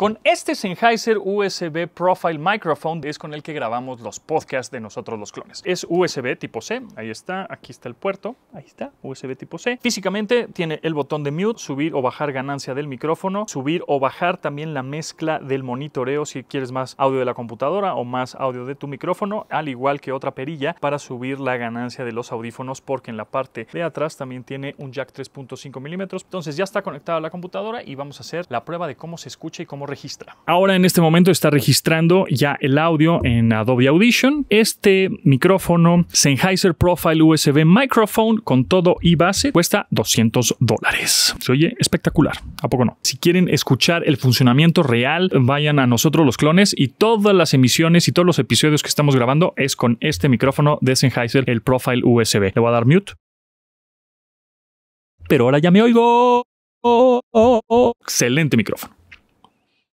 Con este Sennheiser USB Profile Microphone es con el que grabamos los podcasts de nosotros los clones. Es USB tipo C, ahí está, aquí está el puerto, ahí está, USB tipo C. Físicamente tiene el botón de mute, subir o bajar ganancia del micrófono, subir o bajar también la mezcla del monitoreo si quieres más audio de la computadora o más audio de tu micrófono, al igual que otra perilla para subir la ganancia de los audífonos porque en la parte de atrás también tiene un jack 3.5 milímetros. Entonces ya está conectado a la computadora y vamos a hacer la prueba de cómo se escucha y cómo registra. Ahora en este momento está registrando ya el audio en Adobe Audition. Este micrófono Sennheiser Profile USB Microphone con todo y base cuesta 200 dólares. Se oye espectacular, ¿a poco no? Si quieren escuchar el funcionamiento real, vayan a nosotros los clones y todas las emisiones y todos los episodios que estamos grabando es con este micrófono de Sennheiser, el Profile USB. Le voy a dar mute. Pero ahora ya me oigo. Oh, oh, oh, Excelente micrófono.